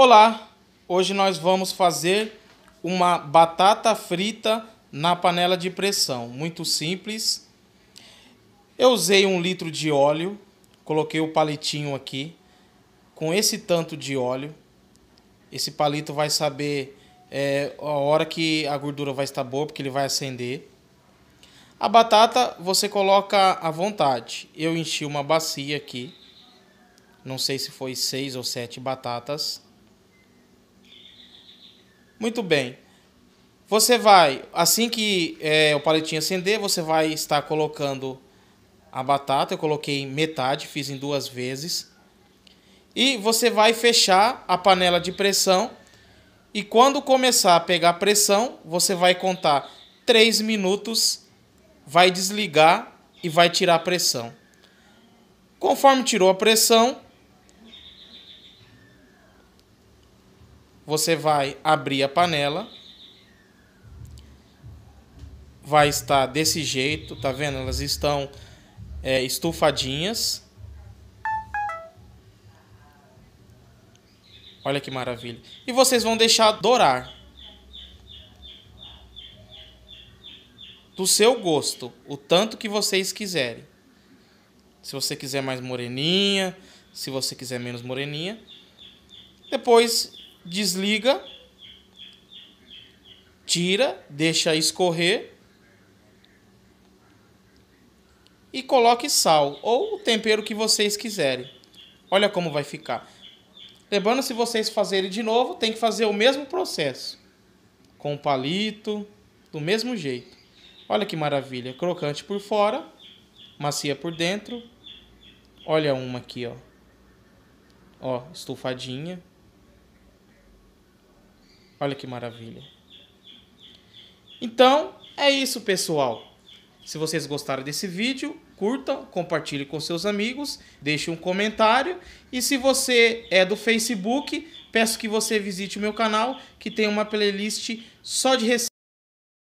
Olá, hoje nós vamos fazer uma batata frita na panela de pressão, muito simples. Eu usei um litro de óleo, coloquei o palitinho aqui, com esse tanto de óleo, esse palito vai saber é, a hora que a gordura vai estar boa, porque ele vai acender. A batata você coloca à vontade. Eu enchi uma bacia aqui, não sei se foi seis ou sete batatas. Muito bem. Você vai, assim que é, o paletinho acender, você vai estar colocando a batata. Eu coloquei metade, fiz em duas vezes. E você vai fechar a panela de pressão. E quando começar a pegar pressão, você vai contar 3 minutos, vai desligar e vai tirar a pressão. Conforme tirou a pressão, você vai abrir a panela. Vai estar desse jeito, tá vendo? Elas estão é, estufadinhas. Olha que maravilha. E vocês vão deixar dourar. Do seu gosto, o tanto que vocês quiserem. Se você quiser mais moreninha, se você quiser menos moreninha. Depois desliga, tira, deixa escorrer e coloque sal ou o tempero que vocês quiserem. Olha como vai ficar. Lembrando, se vocês fazerem de novo, tem que fazer o mesmo processo. Com o palito, do mesmo jeito. Olha que maravilha. Crocante por fora, macia por dentro. Olha uma aqui, ó. Ó, estufadinha. Olha que maravilha. Então, é isso, pessoal. Se vocês gostaram desse vídeo, curtam, compartilhe com seus amigos, deixe um comentário. E se você é do Facebook, peço que você visite o meu canal, que tem uma playlist só de receitas.